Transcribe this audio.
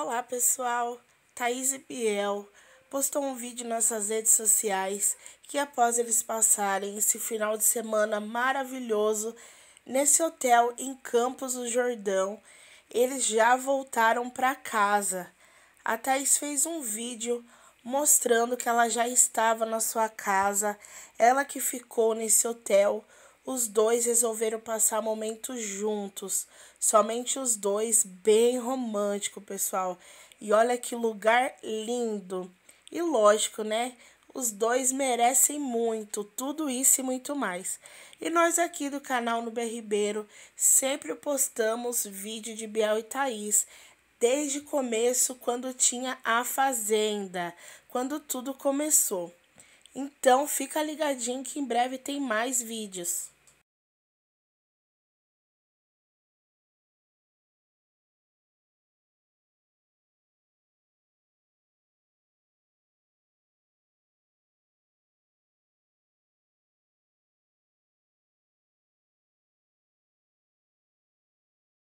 Olá pessoal, Thaís e Biel postou um vídeo nas suas redes sociais que após eles passarem esse final de semana maravilhoso nesse hotel em Campos do Jordão, eles já voltaram para casa. A Thaís fez um vídeo mostrando que ela já estava na sua casa, ela que ficou nesse hotel os dois resolveram passar momentos juntos. Somente os dois, bem romântico, pessoal. E olha que lugar lindo. E lógico, né? Os dois merecem muito, tudo isso e muito mais. E nós aqui do canal no Ribeiro sempre postamos vídeo de Biel e Thaís, desde o começo, quando tinha a Fazenda, quando tudo começou. Então fica ligadinho que em breve tem mais vídeos.